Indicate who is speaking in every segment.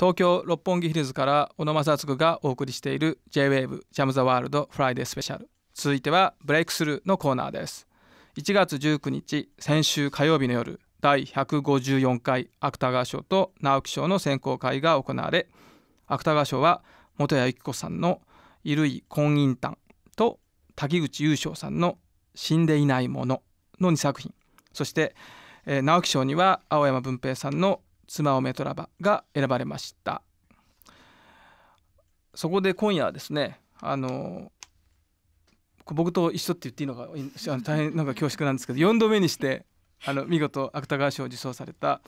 Speaker 1: 東京六本木ヒルズから小野正嗣がお送りしている J-WAVE ジャム・ザ・ワールド・フライデースペシャル続いてはブレイクスルーのコーナーです1月19日先週火曜日の夜第154回芥川賞と直木賞の選考会が行われ芥川賞は元谷由紀子さんの「衣類婚姻譚」と滝口優勝さんの「死んでいないもの」の2作品そして、えー、直木賞には青山文平さんの妻をメトラバが選ばれましたそこで今夜はですねあの僕と一緒って言っていいのか大変なんか恐縮なんですけど4度目にしてあの見事芥川賞を受賞された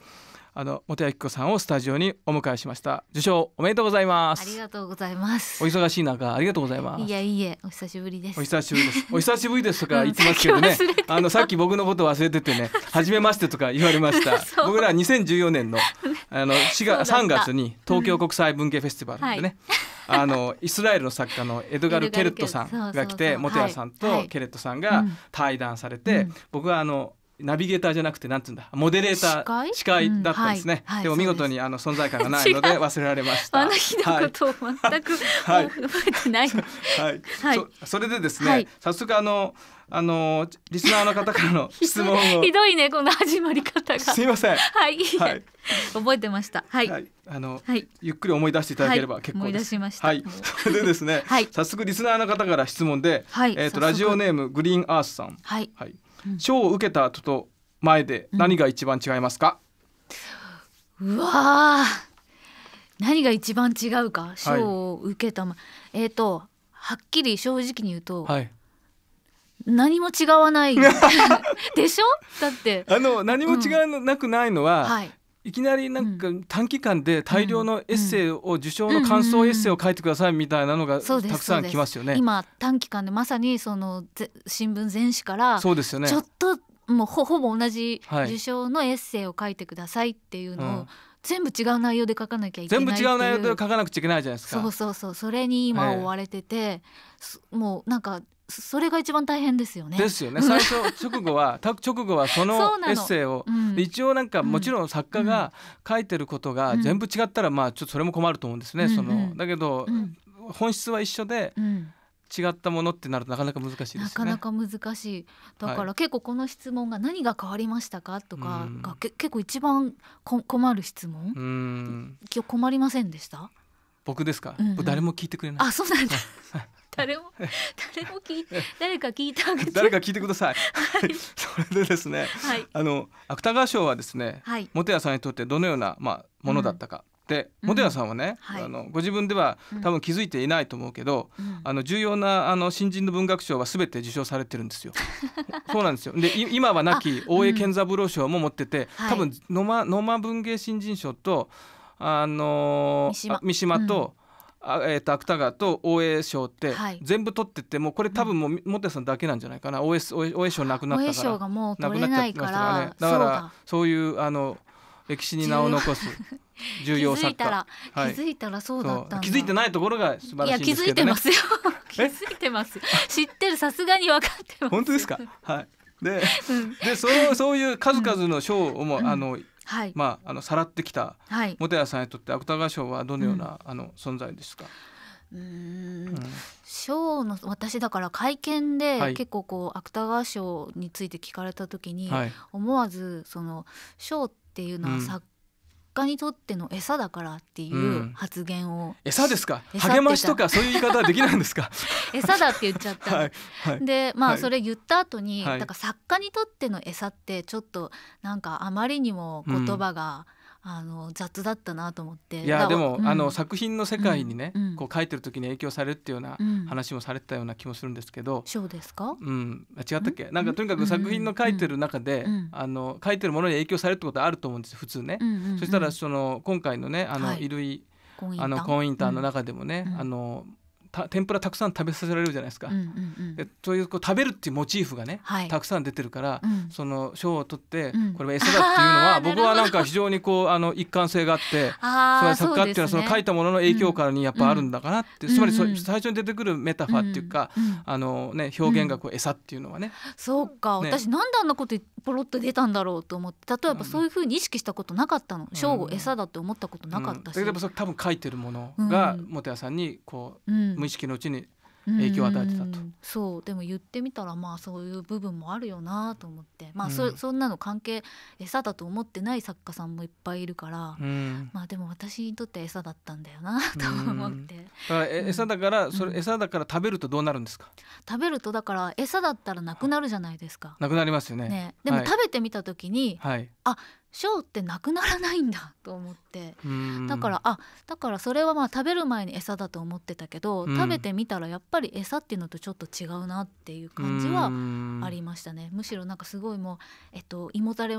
Speaker 1: あの本谷紀子さんをスタジオにお迎えしました受賞おめでとうございますあり
Speaker 2: がとうございます
Speaker 1: お忙しい中ありがとうございます
Speaker 2: いやいやお久しぶりですお久
Speaker 1: しぶりです お久しぶりですとか言ってますけどね、うん、あのさっき僕のこと忘れててね 初めましてとか言われました僕ら2014年の あの4月3月に東京国際文芸フェスティバルでね、はいあのイスラエルの作家のエドガル・ケルットさんが来てモテヤさんとケルットさんが対談されて、僕はあのナビゲーターじゃなくてなんつんだモデレーター司会だったんですね、でも見事にあの存在感がないので忘れられました
Speaker 2: あの日のことを全く、はい、覚えてない はい、はい、
Speaker 1: それでですね、はい、早速あのあのリスナーの方からの質問ひど
Speaker 2: いねこの始まり方がすみませんはい、はい、覚えてましたはい、
Speaker 1: あの、ゆっくり思い出していただければ結構です、はい、それでですね、早速リスナーの方から質問で、えっ、とラジオネームグリーンアースさんはい、はい賞を受けた後と前で何が一番違いますか、
Speaker 2: うん、わ何が一番違うか賞を受けた、はい、えっ、ー、とはっきり正直に言うと、はい、何も違わない でしょだって
Speaker 1: あの何も違わなくないのは、うんはい、いきなりなんか短期間で大量のエッセイを受賞の感想エッセイを書いてくださいみたいなのがたくさん来ますよね。今短
Speaker 2: 期間でまさにその新聞全紙からそうですよねちょっともうほぼ同じ受賞のエッセイを書いてくださいっていうのを、はいうん全部違う内容で書かなきゃいけない全部違う内容で書か
Speaker 1: なくちゃいけないじゃないですかそう
Speaker 2: そうそうそれに今追われてて、もうなんかそれが一番大変ですよね。で
Speaker 1: すよね。最初 直後は直後はそのエッセイを、うん、一応なんかもちろん作家が書いてることが全部違ったら、まあちょっとそれも困ると思うんですね。うん、そのだけど、本質は一緒で。うん違ったものってなるとなかなか難しいですね。なかなか
Speaker 2: 難しい。だから結構この質問が何が変わりましたかとかがけ、結構一番困る質問。う
Speaker 1: ん
Speaker 2: 今日困りませんでした。
Speaker 1: 僕ですか、うんうん、誰も聞いてくれないあそうなんだ誰も
Speaker 2: 誰も聞いて誰か聞いて誰
Speaker 1: か聞いてください、はい、それでですね、はい、あの芥川賞はですね、はい、本谷さんにとってどのようなまあものだったか、、モデナさんはね、はい、あのご自分では多分気づいていないと思うけど、うん、あの重要なあの新人の文学賞は全て受賞されてるんですよ。そうなんですよで今は亡き大江健三郎賞も持ってて、うん、多分野間野間文芸新人賞とあのー、三島と。うんあえーと、芥川と大江賞って全部取ってて、はい、もうこれ多分もう本さんだけなんじゃないかな大江賞なくなったから大江賞がもう取れないからねだからそういうあの歴史に名を残す 重要作家気づ
Speaker 2: いたらそうだった気づ
Speaker 1: いてないところが素晴らしいですけどねいや気づ
Speaker 2: いてますよ 気づいてます知ってるさすがに分かってま
Speaker 1: す本当ですかはいでうん、でそうそういう数々の賞をも、うん、あの、うん、はい、まああのさらってきた本谷さんにとって芥川賞はどのような、あの存在ですか
Speaker 2: うん賞の私だから会見で結構こう芥川賞について聞かれた時に思わずその賞っていうのは作家にとっての餌だからっていう発言を、うん、餌ですか励ましとかそういう言い方はできないんですか 餌だって言っちゃった、はい
Speaker 1: はい、でまあそれ言
Speaker 2: った後に、はい、だから作家にとっての餌ってちょっとなんかあまりにも言葉が、うんあの雑だったなと思っていやでも、うん、あの
Speaker 1: 作品の世界にね、うん、こう書いてる時に影響されるっていうような話もされてたような気もするんですけど、そうですか、うん、違ったっけなんかとにかく作品の書いてる中で、あの書いてるものに影響されるってことはあると思うんです普通ね、そしたらその今回のねあの、はい、衣類あのコンインターの中でもね、あのた天ぷらたくさん食べさせられるじゃないですか。うんうんうん、そういうこう食べるっていうモチーフがね、はい、たくさん出てるから、うん、その賞を取って、うん、これは餌だっていうのは僕はなんか非常にこうあの一貫性があって それ作家っていうのはその書いたものの影響からにやっぱあるんだかなって、うん、つまりそ、最初に出てくるメタファーっていうか、あのね、表現がこう餌っていうのはね。
Speaker 2: そうか、ね、私なんであんなことポロッと出たんだろうと思って例えばそういうふうに意識したことなかったの賞を餌だって思ったことなかったし。例えばそ
Speaker 1: れ多分書いてるものが、うん、本屋さんにこう、うん無意識のうちに影響を与えてた
Speaker 2: とそうでも言ってみたらまあそういう部分もあるよなと思ってまあそ,、ん、そんなの関係餌だと思ってない作家さんもいっぱいいるから、うん、まあでも私にとって餌だったんだよなと思って、
Speaker 1: うん、餌だからそれ餌だから食べるとどうなるんですか、うん、
Speaker 2: 食べるとだから餌だったらなくなるじゃないですか
Speaker 1: なくなりますよね、ね、でも食
Speaker 2: べてみた時に、はい、あっ賞ってなくならないんだ と思ってだからあだからそれはまあ食べる前に餌だと思ってたけど、うん、食べてみたらやっぱり餌っていうのとちょっと違うなっていう感じはありましたねむしろなんかすごいもうえっと胃もたれ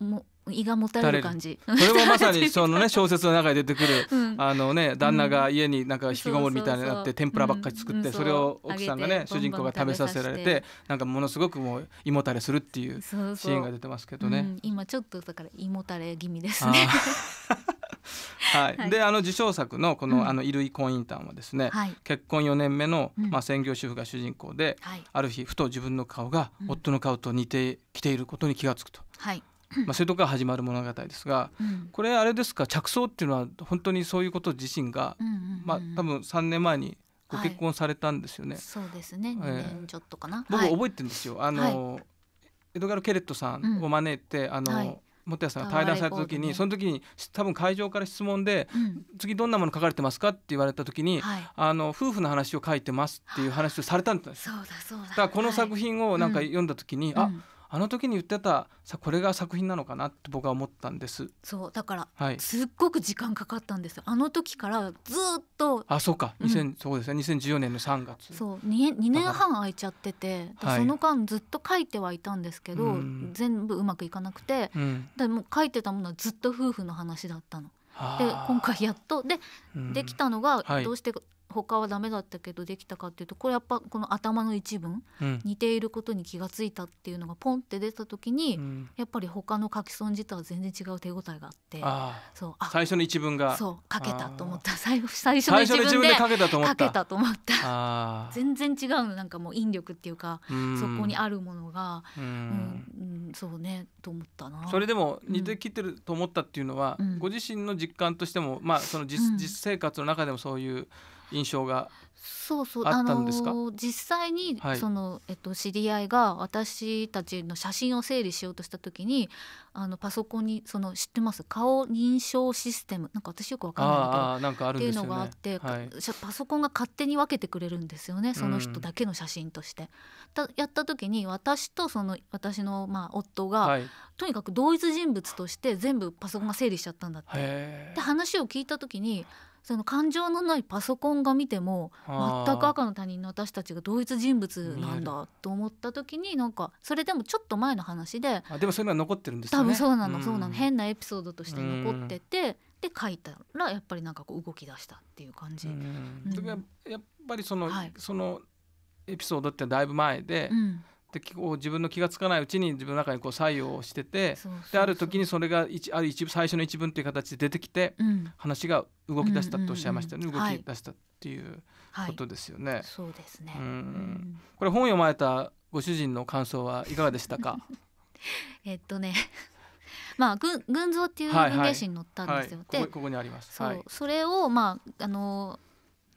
Speaker 2: も胃がもたれる感じこれもまさに
Speaker 1: そのね 小説の中に出てくる、うん、あのね旦那が家になんか引きこもるみたいになって天ぷらばっかり作ってそれを奥さんがね主人公が食べさせられてなんかものすごくもう胃もたれするっていうシーンが出てますけどね
Speaker 2: 今ちょっとだから胃もたれ気味ですね
Speaker 1: はい、であの受賞作のこの「うん、あの衣類婚姻譚」はですね、はい、結婚4年目の、うん、まあ、専業主婦が主人公で、はい、ある日ふと自分の顔が夫の顔と似てきていることに気が付くと、まあ、そういうとこ始まる物語ですが、うん、これあれですか着想っていうのは本当にそういうこと自身が、まあ、多分3年前にご結婚されたんですよね。はい、そ
Speaker 2: うですね、2年ちょっとかな、僕覚
Speaker 1: えてるんですよ、あの、はい、エドガル・ケレットさんを招いて、あの、はい本谷さんが対談された時に、ね、その時に多分会場から質問で、うん、次どんなもの書かれてますかって言われた時に、はい、あの夫婦の話を書いてますっていう話をされたんです、そうだそうだだからこの作品をなんか読んだ時に、うん、あ、うんあの時に言ってたさこれが作品なのかなって僕は思ったんです
Speaker 2: そうだから、はい、すっごく時間かかったんですあの時からずっとあ
Speaker 1: そうか、うん、そうですね2014年の3月そ
Speaker 2: う 2, 2年半空いちゃってて、その間ずっと書いてはいたんですけど、全部うまくいかなくて、うん、でも書いてたものはずっと夫婦の話だったの。で今回やっとで、できたのがどうして他はダメだったけどできたかっていうとこれやっぱこの頭の一文、うん、似ていることに気が付いたっていうのがポンって出た時に、うん、やっぱり他の書き損じとは全然違う手応えがあって
Speaker 1: そうあ最初の一文がそう書けたと思った
Speaker 2: 最最初の一文で書けたと思ったたった全然違うのなんかもう引力っていうか、うそこにあるものが、うんそうねと
Speaker 1: 思ったなそれでも似てきてると思ったっていうのは、ご自身の実感としてもまあその実,、実生活の中でもそういう。印象が
Speaker 2: そうそうあのー、実際に、はい、そのえっと、知り合いが私たちの写真を整理しようとした時にあのパソコンにその知ってます顔認証システムなんか私よくわかんないけど、っていうのがあって、はい、パソコンが勝手に分けてくれるんですよねその人だけの写真として。たやった時に私とその私の、まあ、夫が、はい、とにかく同一人物として全部パソコンが整理しちゃったんだって。で話を聞いた時にその感情のないパソコンが見ても全く赤の他人の私たちが同一人物なんだと思った時になんかそれでもちょっと前の話で
Speaker 1: あでもそういうのは残ってるんですね多分そうなのそうなの変なエピソードとして残って
Speaker 2: てで書いたらやっぱりなんかこう動き出したっていう感じ。う
Speaker 1: んやっぱりその、はい、そのエピソードってだいぶ前で、うんでこう自分の気が付かないうちに自分の中にこう作用しててである時にそれが一ある一部最初の一文という形で出てきて、うん、話が動き出したとおっしゃいましたね、うんうんうん、動き出したっていうことですよね。はいはい、そうですね、うん、これ本読まれたご主人の感想はいかがでしたか
Speaker 2: えっとね まあ、群像っていう文芸誌に載ったんですよ、はいはい、ここここにあります、はい、それを、まああの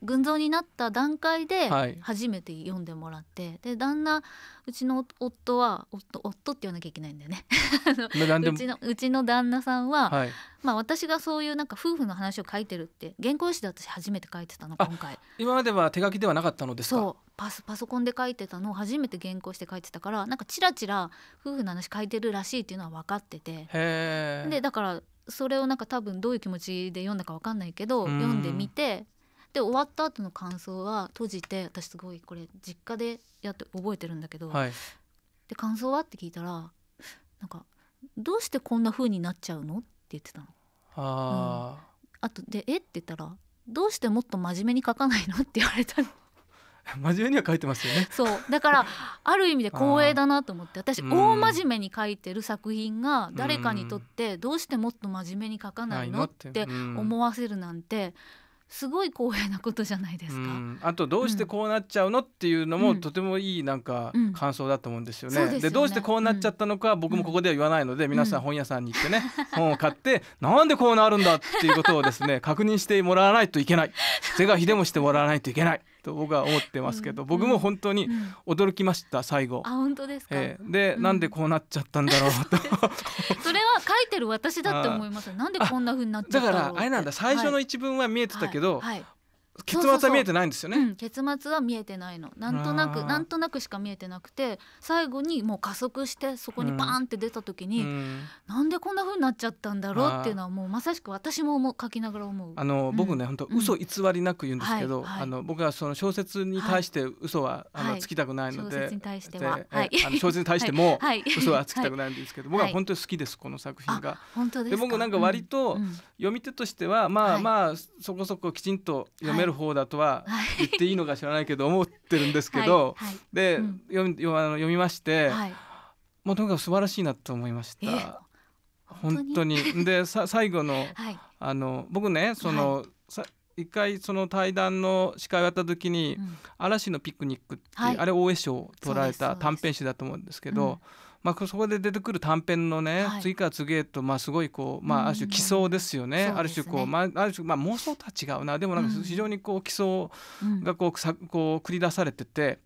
Speaker 2: 群像になった段階で初めて読んでもらって、はい、で旦那うちの夫は夫夫って言わなきゃいけないんだよね うちのうちの旦那さんは、はい、まあ、私がそういうなんか夫婦の話を書いてるって原稿紙で私初めて書いてたの今回
Speaker 1: 今までは手書きではなかったのですそ
Speaker 2: うパスパソコンで書いてたのを初めて原稿して書いてたからなんかちらちら夫婦の話書いてるらしいっていうのは分かっててでだからそれをなんか多分どういう気持ちで読んだか分かんないけど読んでみてで終わった後の感想は閉じて私すごいこれ実家でやって覚えてるんだけど、はい、で感想はって聞いたらなんか「どうしてこんな風になっちゃうの?」って言ってたの。
Speaker 1: あ,、うん、
Speaker 2: あとで「えっ?」て言ったら「どうしてもっと真面目に書かないの?」って言われたの。
Speaker 1: 真面目には書いてますよね
Speaker 2: そうだからある意味で 光栄だなと思って私大真面目に書いてる作品が誰かにとってどうしてもっと真面目に書かないのって思わせるなんてすごい光栄なことじゃないですか。
Speaker 1: あとどうしてこうなっちゃうのっていうのも、とてもいいなんか感想だと思うんですよね。うんうん、で、どうしてこうなっちゃったのか、僕もここでは言わないので、皆さん本屋さんに行ってね、本を買ってなんでこうなるんだっていうことをですね確認してもらわないといけない是 が非でもしてもらわないといけないと僕は思ってますけど、僕も本当に驚きました最後。あ本当ですか、えー、で、なんでこうなっちゃったんだろうと
Speaker 2: それは書いてる私だって思いますなんでこんな風になっちゃっただからあれ
Speaker 1: なんだ最初の一文は見えてたけど、はいはい、結末は見えてないんですよね、う
Speaker 2: ん、結末は見えてないのなんとなくなんとなくしか見えてなくて最後にもう加速してそこにバーンって出た時に、うん、なんでこんな風になっちゃったんだろうっていうのはもうまさしく私もも書きながら思う
Speaker 1: あの、うん、僕ね本当嘘偽りなく言うんですけど、はいはい、あの僕はその小説に対して嘘は、はい、あのつきたくないので、小説に対しては、はい、あの小説に対しても 嘘はつきたくないんですけど、僕は本当に好きですこの作品が。本当ですで僕なんか割と読み手としては、まあまあそこそこきちんと読めるる方だとは言っていいのか知らないけど思ってるんですけど、はいはい、で、うん、読み読みまして、はい、もうとにかく素晴らしいなと思いました。本当にでさ最後の, あの僕ねその、一回その対談の司会をやった時に「嵐のピクニック」っていあれ大江賞を取られた短編集だと思うんですけど。うんまあ、そこで出てくる短編のね、はい、次から次へと、まあ、すごいこう、まあ、ある種奇想ですよね,、ある種こう、まあ、ある種、まあ、妄想とは違うなでもなんか非常にこう奇想がこう,、こう繰り出されてて、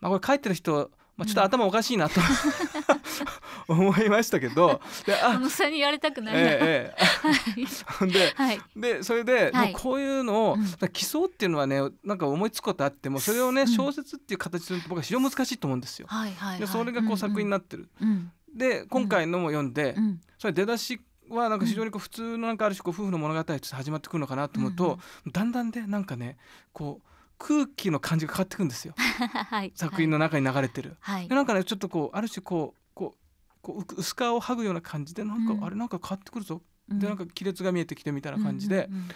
Speaker 1: まあ、これ書いてる人まあ、ちょっと頭おかしいなと、うん、思いましたけどであの
Speaker 2: さんに言われたくないな、ではい、
Speaker 1: でそれではい、こういうのを基礎っていうのはねなんか思いつくことあってもそれをね小説っていう形すると僕は非常に難しいと思うんですよ。はいはいはい、でそれがこう作品になってる。うんうんで今回のも読んで、うん、それ出だしはなんか非常にこう普通のなんかある種こう夫婦の物語とて始まってくるのかなと思うと、うんうん、だんだんで、なんかねこう空気の感じが変わってくんですよ、はい、作品の中に流れてる、はい、なんかねちょっとこうある種こうこうこうう薄皮を剥ぐような感じでなんか、うん、あれなんか変わってくるぞ、うん、でなんか亀裂が見えてきてみたいな感じで、うんうんうん、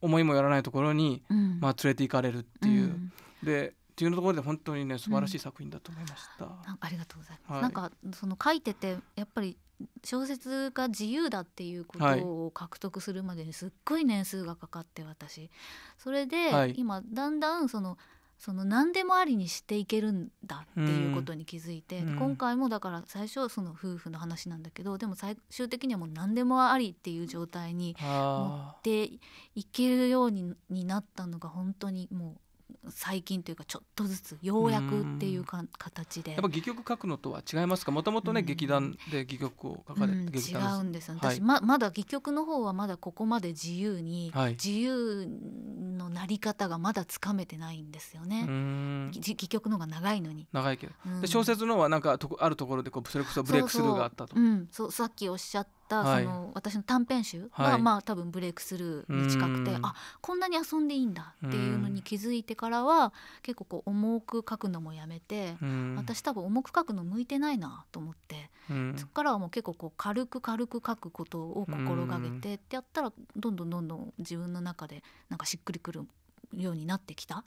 Speaker 1: 思いもよらないところに、まあ、連れて行かれるっていう。でっていうところで本当にね素晴らしい作品だと思いました。うん、ありがとうございます。はい、なんか
Speaker 2: その書いててやっぱり小説が自由だっていうことを獲得するまでにすっごい年数がかかって私それで今だんだんそのその何でもありにしていけるんだっていうことに気づいて、今回もだから最初その夫婦の話なんだけどでも最終的にはもう何でもありっていう状態に持っていけるようになったのが本当にもう最近というかちょっとずつようやくっていうか形でやっぱ
Speaker 1: 戯曲書くのとは違いますかもともとね、うん、劇団で戯曲を書かれて、うん、違うんです私、はい、ま
Speaker 2: まだ戯曲の方はまだここまで自由に、はい、自由のなり方がまだつかめてないんですよ
Speaker 1: ね戯
Speaker 2: 曲の方が長いのに
Speaker 1: 長いけど、うん、で小説の方はなんかとあるところでこうそれこそブレイクスルーがあったとそう、う
Speaker 2: ん、そうさっきおっしゃっ、はその私の短編集が、はい、まあ多分ブレイクスルーに近くてあこんなに遊んでいいんだっていうのに気づいてからは結構こう重く書くのもやめて私多分重く書くの向いてないなと思ってそっからはもう結構こう軽く軽く書くことを心がけてってやったらどんどんどんどん自分の中でなんかしっくりくるようになってきた。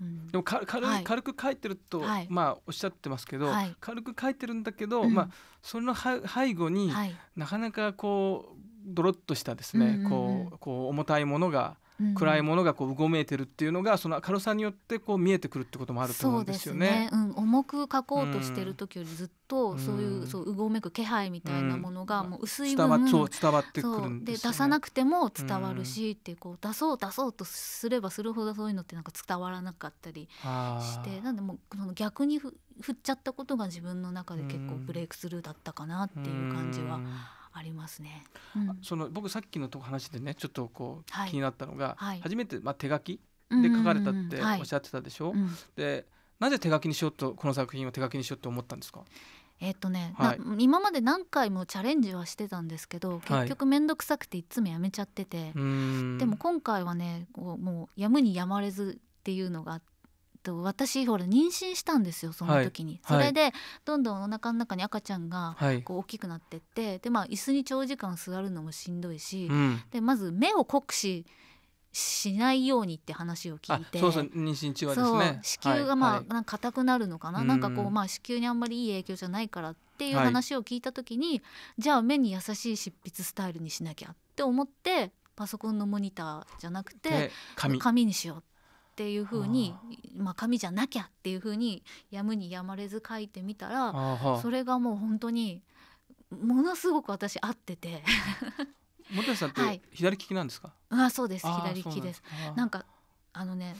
Speaker 1: うん、でも軽,、はい、軽く書いてると、はい、まあおっしゃってますけど、はい、軽く書いてるんだけど、うん、まあ、その背後に、なかなかこうドロッとしたですね、うんうんうん、こうこう重たいものが暗いものがこううごめいてるっていうのがその明るさによってこう見えてくるってこともあると思うんですよね。
Speaker 2: うねうん、重く描こうとしてる時よりずっとそういう,、そううごめく気配みたいなものがもう薄い分、うん、伝わ伝わってくるんで、ね、出さなくても伝わるしってこう出そう出そうとすればするほどそういうのってなんか伝わらなかったりしてなんでもその逆に振っちゃったことが自分の中で結構ブレイクスルーだったかなっていう感じは。ありますね、うん、
Speaker 1: その僕さっきのとこ話でねちょっとこう、気になったのが、はい、初めて、まあ、手書きで書かれたっておっしゃってたでしょ、うんうんはい、でなぜ手書きにしようとこの作品を手書きにしようと思ったんですか
Speaker 2: えー、っとね、はい、今まで何回もチャレンジはしてたんですけど結局面倒くさくていつもやめちゃってて、はい、
Speaker 1: でも
Speaker 2: 今回はねもうやむにやまれずっていうのがあって。と、私ほら妊娠したんですよその時に、はい、それで、どんどんお腹の中に赤ちゃんがこう大きくなってって、はい、でまあ椅子に長時間座るのもしんどいし、うん、でまず目を酷使しないようにって話を聞いてそうそう
Speaker 1: 妊娠中はですね子宮がまあ、はい、
Speaker 2: なんか硬くなるのかな、はい、なんかこうまあ子宮にあんまりいい影響じゃないからっていう話を聞いた時に、はい、じゃあ目に優しい執筆スタイルにしなきゃって思ってパソコンのモニターじゃなくて紙にしようって。っていうふうにまあ、紙じゃなきゃっていうふうにやむにやまれず書いてみたらそれがもう本当にものすごく私合ってて
Speaker 1: 本橋さんって左利きなんですか、はい、あそうです左利きですな
Speaker 2: んかあのね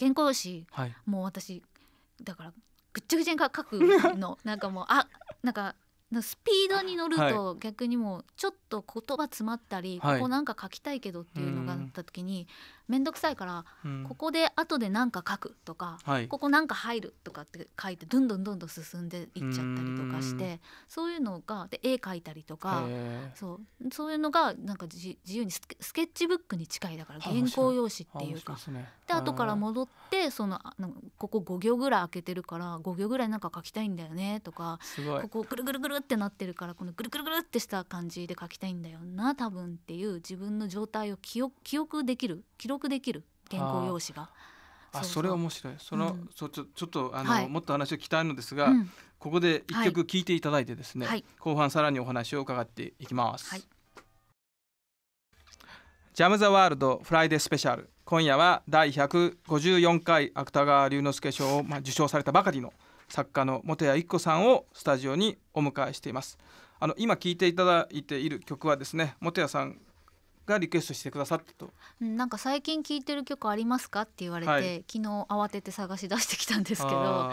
Speaker 2: 原稿用紙、はい、もう私だからぐっちゃぐちゃに書くの なんかもうあなんかスピードに乗ると逆にもうちょっと言葉詰まったり、はい、ここなんか書きたいけどっていうのがあった時に面倒くさいから、うん、ここで後で何か書くとか、はい、ここ何か入るとかって書いてどんどんどんどん進んでいっちゃったりとかしてそういうのがで絵描いたりとかそうそういうのがなんか自由にスケッチブックに近いだから原稿用紙っていうか。で、ね、後から戻ってそのここ5行ぐらい開けてるから5行ぐらいなんか書きたいんだよねとかここぐるぐるぐるってなってるからこのぐるぐるぐるってした感じで書きたいんだよな多分っていう自分の状態を記憶記憶できる記録憶できる原稿用紙が。
Speaker 1: あそれは面白いその、うん、そちょちょっとあの、はい、もっと話を聞きたいのですが、うん、ここで一曲聞いていただいてですね、はい、後半さらにお話を伺っていきます、はい、ジャム・ザ・ワールドフライデースペシャル今夜は第百五十四回芥川龍之介賞を、まあ、受賞されたばかりの作家の本谷一子さんをスタジオにお迎えしていますあの今聞いていただいている曲はですね本谷さんがリクエストしてくださったと、
Speaker 2: うん、なんか最近聴いてる曲ありますかって言われて、はい、昨日慌てて探し出してきたんですけど、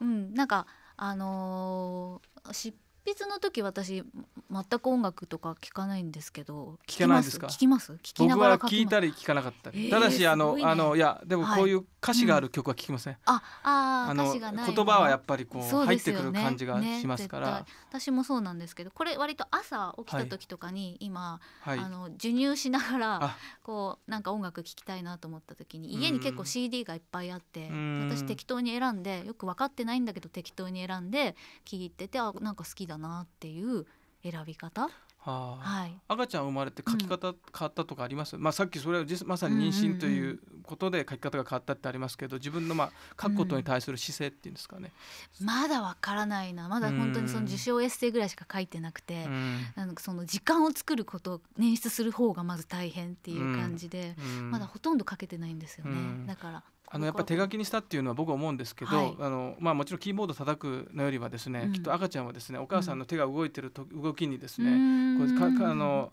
Speaker 2: うん、なんかあのー、執筆の時私全く音楽とか聞かないんですけど聞かないですか聞きます聞きながら聞いた
Speaker 1: り聞かなかったり、ただしあの、あのいやでもこういう歌詞がある曲は聞きません、あああの歌葉はやっぱりこう入ってくる感じがしますから、
Speaker 2: 私もそうなんですけどこれ割と朝起きた時とかに今、あの授乳しながらこうなんか音楽聞きたいなと思った時に家に結構 CD がいっぱいあって私適当に選んでよく分かってないんだけど適当に選んで聞いててあなんか好きだだなっていう選び方は
Speaker 1: あ、はい、赤ちゃん生まれて書き方変わったとかあります、うん、まあ、さっきそれはまさに妊娠ということで書き方が変わったってありますけど自分のまあ書くことに対する姿勢っていうんですかね、
Speaker 2: うん、まだわからないなまだ本当にその受賞エッセイぐらいしか書いてなくて、うん、その時間を作ること捻出する方がまず大変っていう感じで、まだほとんど書けてないんですよね、だから
Speaker 1: あのやっぱり手書きにしたっていうのは僕は思うんですけど、はい、あのまあ、もちろんキーボード叩くのよりはですね、うん、きっと赤ちゃんはですねお母さんの手が動いてると、動きにですね、こうかあの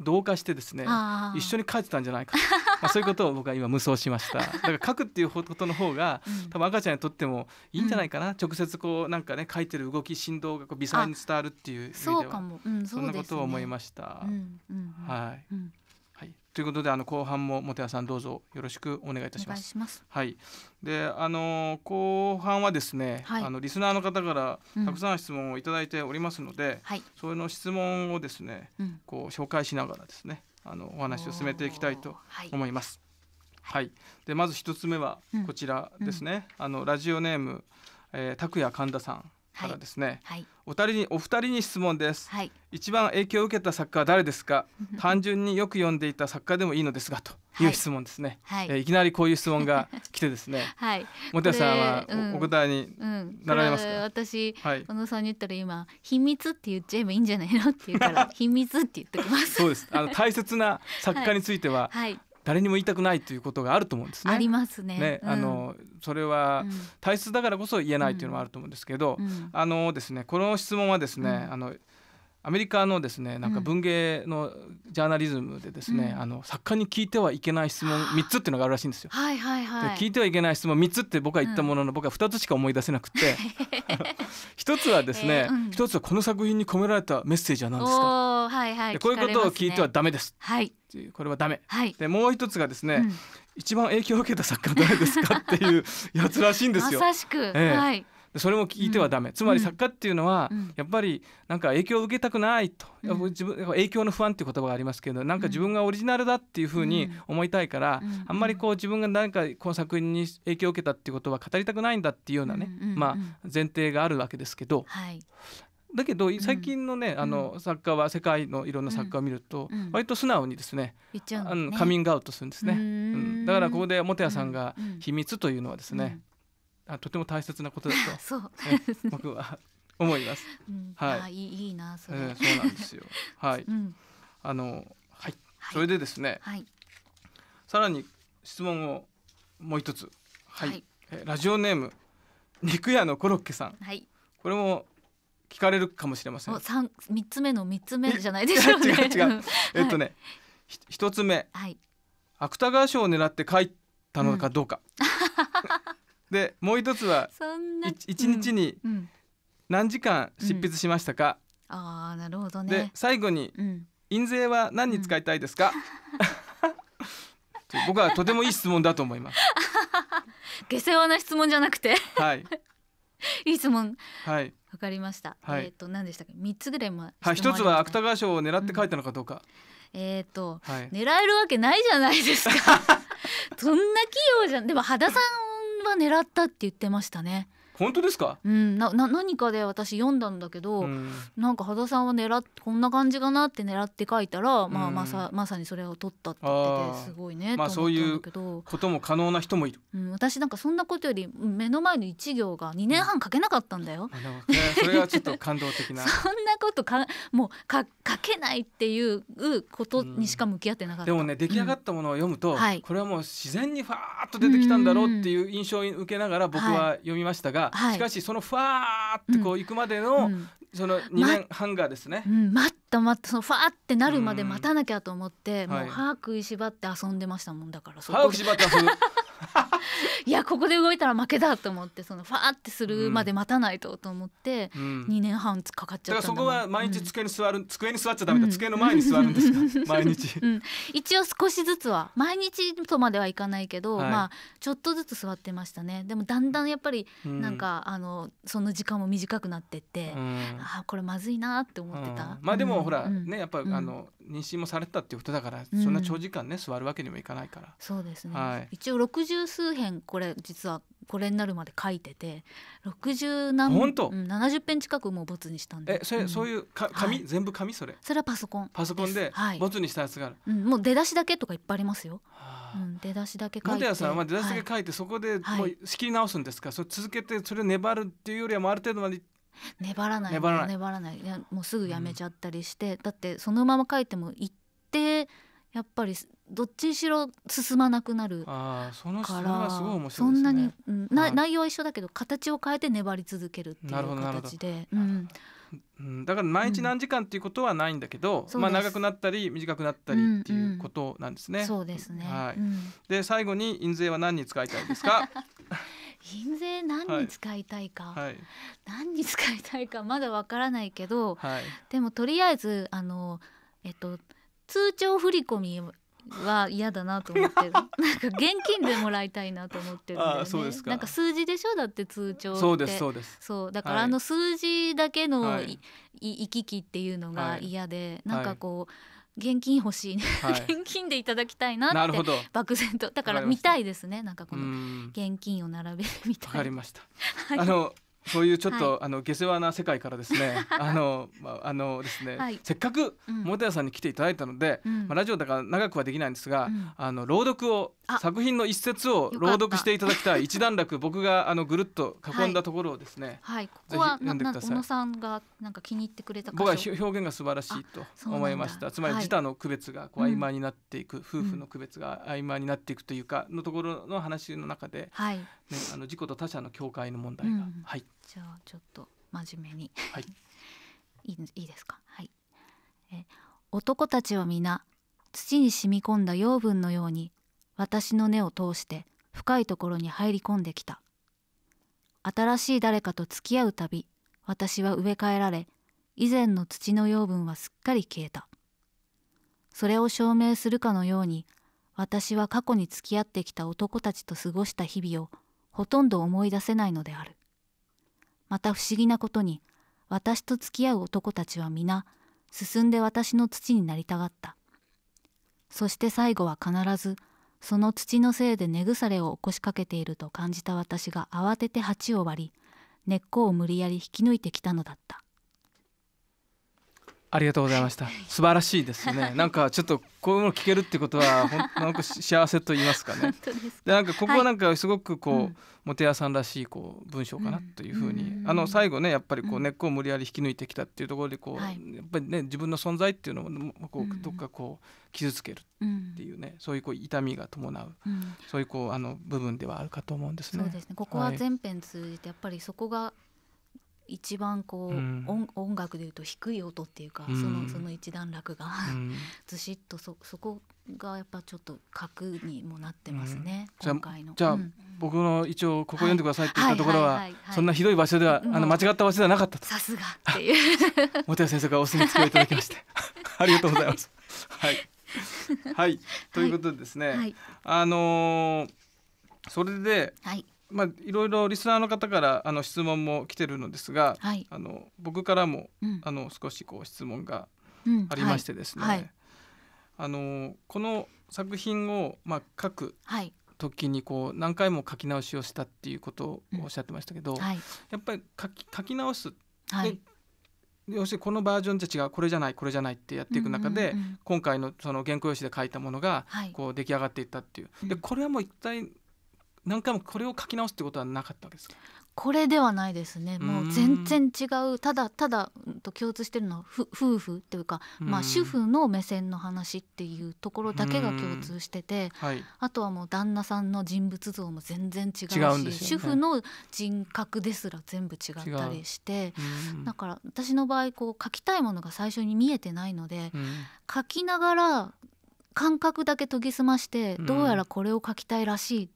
Speaker 1: 同化してですね一緒に書いてたんじゃないか まあそういうことを僕は今無双しましただから書くっていうことの方が、ん、多分赤ちゃんにとってもいいんじゃないかな、うん、直接こうなんかね書いてる動き振動がこう微細に伝わるっていう意味ではそうかも、うんそでね、そんなことを思いました、はい。ということであの後半も本谷さんどうぞよろしくお願いいたします。ますはい。であの後半はですね、はい、あのリスナーの方からたくさん質問を頂いておりますので、うん、その質問をですね、うん、こう紹介しながらですねあのお話を進めていきたいと思います。はい、でまず一つ目はこちらですね、うん、あのラジオネーム、えー、拓也神田さんからですね、はい、お二人にお二人に質問です、はい、一番影響を受けた作家は誰ですか 単純によく読んでいた作家でもいいのですがという質問ですね、はい、えー、いきなりこういう質問が来てですね、はい、本谷さんはお,、答えになられますか、うん、
Speaker 2: 私、はい、小野さんに言ったら今秘密って言っちゃえばいいんじゃないのって言うから 秘密って言ってきますそうですあの大切
Speaker 1: な作家については、はい、誰にも言いたくないということがあると思うんですね。ありま
Speaker 2: すね。ね、うん、あの
Speaker 1: それは体質だからこそ言えないというのもあると思うんですけど、うん、あのですねこの質問はですね、あのアメリカのですねなんか文芸のジャーナリズムでですね、うん、あの作家に聞いてはいけない質問3つっていうのがあるらしいんですよ。
Speaker 2: はいはいはい、聞
Speaker 1: いてはいけない質問3つって僕は言ったものの、うん、僕は2つしか思い出せなくて1 つはですね、えーうん、1つはこの作品に込められたメッセージは何ですか、
Speaker 2: はいはい、こういうことを聞いてはダメです。はい、
Speaker 1: これはダメ、はい、でもう一つがですね、一番影響を受けた作家は誰ですかっていうやつらしいんですよ。まさしく、ええ、はいそれも聞いてはダメ、うん、つまり作家っていうのは、やっぱりなんか影響を受けたくないと、うん、自分影響の不安っていう言葉がありますけどなんか自分がオリジナルだっていうふうに思いたいから、うん、あんまりこう自分が何かこの作品に影響を受けたっていうことは語りたくないんだっていうようなね、まあ、前提があるわけですけど、だけど最近のね、うん、あの作家は世界のいろんな作家を見ると、割と素直にですねうん、あのカミングアウトするんですね、うん、だからここで本谷さんが「秘密」というのはですね、あとても大切なことだと 僕は思います。うん、はい、いいなそれ、えー、そうなんですよ。はい、うん、あのはい、はい、それでですね、はい、さらに質問をもう一つ、はい、はい、えー、ラジオネーム肉屋のコロッケさん、はい、これも聞かれるかもしれません。
Speaker 2: 三三つ目の三つ目じゃないでしょうね。違う違う。えっと
Speaker 1: ね、一、はい、つ目、はい、芥川賞を狙って書いたのかどうか。うんでもう一つは一日に何時間執筆しましたか、
Speaker 2: うんうん、ああなるほどねで
Speaker 1: 最後に、印税は何に使いたいですか、僕はとてもいい質問だと思います
Speaker 2: 下世話な質問じゃなくてはい いい質問はいわかりました、はい、えっ、ー、と何でしたっけ三つぐらいもはい一つは
Speaker 1: 芥川賞を狙って書いたのかどうか、
Speaker 2: うん、えっ、ー、と、はい、狙えるわけないじゃないですかそんな器用じゃんでも羽田さん今狙ったって言ってましたね
Speaker 1: 本当ですか、う
Speaker 2: ん、なな何かで私読んだんだけど、うん、なんか羽田さんは狙こんな感じかなって狙って書いたら、うん、まあ、まさまさにそれを取った
Speaker 1: って言っててすごいねと思ったんだけど、まあ、ううことも可能な人もいる、
Speaker 2: うん、私なんかそんなことより目の前の1行が2年半書けなかったんだよ。
Speaker 1: うん、それはちょっと感動的な そ
Speaker 2: んなことかもうか書けないっていうことにしか向き合ってなかった。でもね出来上が
Speaker 1: ったものを読むと、はい、これはもう自然にファーッと出てきたんだろうっていう印象を受けながら僕は読みましたが、はいはい、しかしそのファーってこう行くまでの、うん、その2年半がですね、ま、うん、待っ
Speaker 2: た待ったそのファーってなるまで待たなきゃと思って、もう歯食いしばって遊んでましたもんだから
Speaker 1: そ歯食いしばって遊ぶ
Speaker 2: いやここで動いたら負けだと思ってそのファーってするまで待たないとと思って、二2年半かかっちゃっただからそこは
Speaker 1: 毎日机に座る、うん、机に座っちゃダメだ、うん、机の前に座るんですか 毎日、うん、
Speaker 2: 一応少しずつは毎日とまではいかないけど、はい、まあちょっとずつ座ってましたねでもだんだんやっぱりなんか、あのその時間も短くなってって、
Speaker 1: あ
Speaker 2: あこれまずいなって思
Speaker 1: ってた、まあでもほら、ねやっぱ、あの妊娠もされたっていうことだから、そんな長時間ね座るわけにもいかないから
Speaker 2: そうですね、はい、一応六十数編これ実はこれになるまで書いてて60何本当、うん、70編近くもう没にしたんで
Speaker 1: えそれ、うん、そういうか紙、はい、全部紙それそれはパソコンパソコンで没にしたやつがある、
Speaker 2: はい、うん、もう出だしだけとかいっぱいありますよ、はあ、うん、出だしだけ書いてさんは出だしだけ書いて、
Speaker 1: はい、そこでもう仕切り直すんですか、それ続けてそれ粘るっていうよりはもうある程度まで
Speaker 2: 粘らない粘らない粘らないいやもうすぐやめちゃったりして、だってそのまま書いても一定やっぱりどっちにしろ進まなくなる
Speaker 1: からそのそんなに、うん、な
Speaker 2: 内容は一緒だけど形を変えて粘り続けるっていう形で。うん
Speaker 1: だから毎日何時間っていうことはないんだけど、まあ、長くなったり短くなったりっていうことなんですね。そうですね、はいで最後に印税は何に使いたいですか
Speaker 2: 印税何に使いたいか、はい、何に使いたいかまだわからないけど、はい、でもとりあえずあのえっと通帳振込は嫌だなと思ってる なんか現金でもらいたいなと思ってるんだよねなんか数字でしょだって通帳ってそうですそうですそうだからあの数字だけの、はい、い行き来っていうのが嫌で、はい、なんかこう、現金欲しいね、はい、現金でいただきたいなって漠然とだから見たいですねなんかこの現金を並べるみ
Speaker 1: たいなわかりました、
Speaker 2: はい、あの
Speaker 1: そういうちょっと、はい、あの下世話な世界からですね あの、まあ、あのですね、はい、せっかくもてやさんに来ていただいたので、うん、まあ、ラジオだから長くはできないんですが、うん、あの朗読を作品の一節を朗読していただきたい 一段落僕があのぐるっと囲んだところをですね、はい、ここはぜひ読んでください小野
Speaker 2: さんがなんか気に入ってくれた僕は表現
Speaker 1: が素晴らしいと思いましたつまり自他の区別がこう曖昧になっていく、うん、夫婦の区別が曖昧になっていくというかのところの話の中で、はい。ね、あの自己と他者の境界の問題が、は
Speaker 2: いじゃあちょっと真面目にはい、いいいいですかはいえ男たちは皆土に染み込んだ養分のように私の根を通して深いところに入り込んできた新しい誰かと付き合うたび私は植え替えられ以前の土の養分はすっかり消えたそれを証明するかのように私は過去に付き合ってきた男たちと過ごした日々をほとんど思い出せないのであるまた不思議なことに私と付き合う男たちは皆進んで私の土になりたがったそして最後は必ずその土のせいで根腐れを起こしかけていると感じた私が慌てて鉢を割り根っこを無理やり引き抜いてきたのだった
Speaker 1: ありがとうございました。素晴らしいですね。なんかちょっとこういうの聞けるってことはほん なんか幸せと言いますかね。でなんかここはなんかすごくこう、もてモテさんらしいこう文章かなというふうに、あの最後ねやっぱりこう根っこを無理やり引き抜いてきたっていうところでこう、やっぱりね自分の存在っていうのもこうどっかこう傷つけるっていうね、そういうこう痛みが伴う、そういうこうあの部分ではあるかと思うんですね。そうですね。ここは全
Speaker 2: 編通じてやっぱりそこが一番こう、うん、音楽でいうと低い音っていうか、うん、そのその一段落が ずしっとそそこがやっぱちょっと核にもなっ
Speaker 1: てますね、うん、今回のじゃあ、僕の一応ここ読んでくださいって言ったところは,、そんなひどい場所では、あの間違った場所ではなかったとさす
Speaker 2: がっていう本
Speaker 1: 谷先生がお墨付きをいただきまして ありがとうございます。はい、はい、ということでですね、はい、あのー、それで、はいまあ、いろいろリスナーの方からあの質問も来てるのですが、はい、あの僕からも、うん、あの少しこう質問がありましてですね、うんはい、あのこの作品を、まあ、書く時にこう何回も書き直しをしたっていうことをおっしゃってましたけど、うんはい、やっぱり書き書き直す、はい、要するにこのバージョンじゃ違うこれじゃないこれじゃないってやっていく中で、今回のその原稿用紙で書いたものがこう出来上がっていったっていう。でこれはもう一体何回もこれを書き直すってことはなかったですか
Speaker 2: これではないですねもう全然違うただただと共通してるのは夫婦というか、まあ、主婦の目線の話っていうところだけが共通してて、はい、あとはもう旦那さんの人物像も全然違うし、ね、主婦の人格ですら全部違ったりしてだから私の場合こう書きたいものが最初に見えてないので、書きながら感覚だけ研ぎ澄ましてどうやらこれを書きたいらしいっ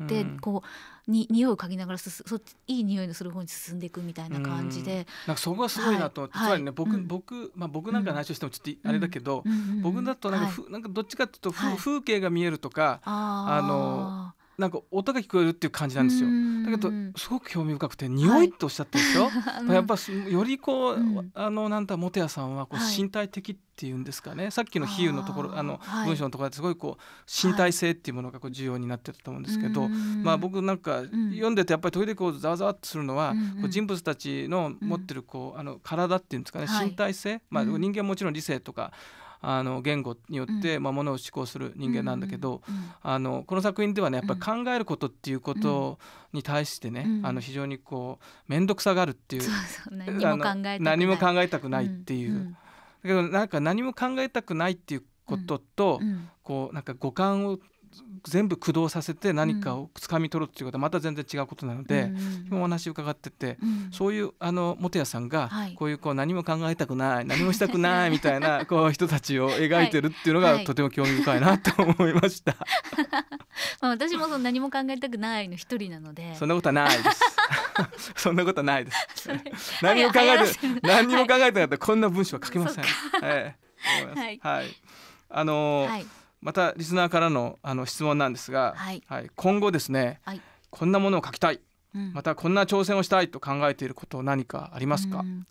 Speaker 1: でこ
Speaker 2: うに匂いを嗅ぎながらすそいい匂いのする方に進んでいくみたいな感じで、
Speaker 1: なんかそこがすごいなと思って、はい、つまりね僕、うん、僕まあ僕なんかの話をしてもちょっとあれだけど、僕だとなんかふ、はい、なんかどっちかっていうと、風景が見えるとかあのなんか音が聞こえるっていう感じなんですよ。だけどすごく興味深くて匂いっておっしゃってるでしょ。はい、やっぱよりこう、うん、あのなんだもてやさんはこう身体的っていうんですかね。はい、さっきの比喩のところあの、文章のところですごいこう身体性っていうものがこう重要になってたと思うんですけど、まあ僕なんか読んでてやっぱり時々こうざわざわっとするのは、うん、こう人物たちの持ってるこうあの体っていうんですかね身体性、まあ人間はもちろん理性とかあの言語によって、まあ、ものを思考する人間なんだけど、あのこの作品ではねやっぱり考えることっていうことに対してね、あの非常にこう面倒くさがるっていう何も考えたくないっていう。だけどなんか何も考えたくないっていうことと、こうなんか五感を全部駆動させて何かをつかみ取るっていうことはまた全然違うことなので、今お話伺ってて、そういうあの元谷さんがこういうこう何も考えたくない、何もしたくないみたいな こう人たちを描いてるっていうのがとても興味深いな と思いました。
Speaker 2: まあ私もその何も考えたくないの一人なので。そ
Speaker 1: んなことはないです。そんなことはないです。何も考えて何も考えてなかったら、こんな文章は書けません。はい。はい。あの。はいまたリスナーからのあの質問なんですが、はい、はい、今後ですね、はい、こんなものを書きたい、うん、またこんな挑戦をしたいと考えていること何かありますか、うん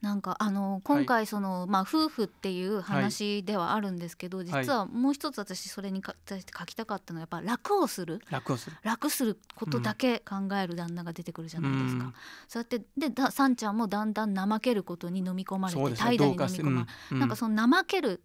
Speaker 2: なんかあの今回その、はい、まあ、夫婦っていう話ではあるんですけど、はい、実はもう一つ私それにか対して書きたかったのはやっぱ楽をする楽する楽することだけ考える旦那が出てくるじゃないですか、うん、そうやってでださんちゃんもだんだん怠けることに飲み込まれて、怠惰に飲み込まれ、うん、なんかその怠ける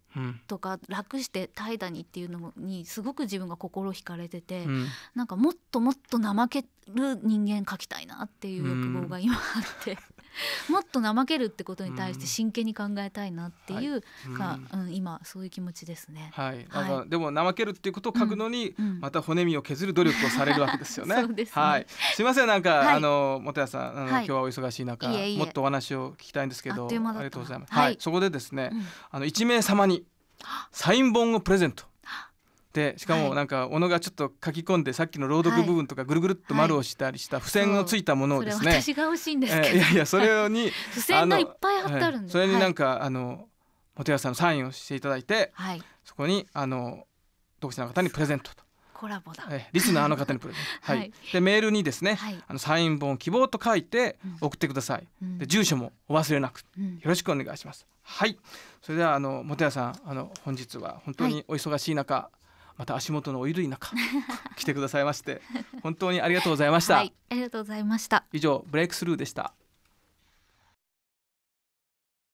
Speaker 2: とか、楽して怠惰にっていうのにすごく自分が心惹かれてて、うん、なんかもっともっと怠ける人間書きたいなっていう欲望が今あって。もっと怠けるってことに対して真剣に考えたいなっていうか、うん、はい、今そういう気持ちですね。は
Speaker 1: い。はい、でも怠けるっていうことを書くのに、また骨身を削る努力をされるわけですよね。そうです、ね、はい。すみませんなんか、あの本谷さんあの、今日はお忙しい中もっとお話を聞きたいんですけどありがとうございます。はい。そこでですね、あの一名様にサイン本をプレゼント。でしかもなんか小野がちょっと書き込んでさっきの朗読部分とかぐるぐるっと丸をしたりした付箋のついたものをですね、はい、私
Speaker 2: が欲しいんですけど、えー、いやいやそれ
Speaker 1: に 付箋がいっぱい貼ってあるんで、それになんか、はい、あの本屋さんのサインをしていただいて、はい、そこにあの読者の方にプレゼントと。コラボだ、ええ、リスナーの方にプレゼント、はい、はい、でメールにですね、はい、あのサイン本希望と書いて送ってください、うん、で住所もお忘れなく、うん、よろしくお願いしますはいそれではあの本屋さんあの本日は本当にお忙しい中、また足元のおゆるい中来てくださいまして本当にありがとうございました、はい、
Speaker 2: ありがとうございました
Speaker 1: 以上ブレイクスルーでした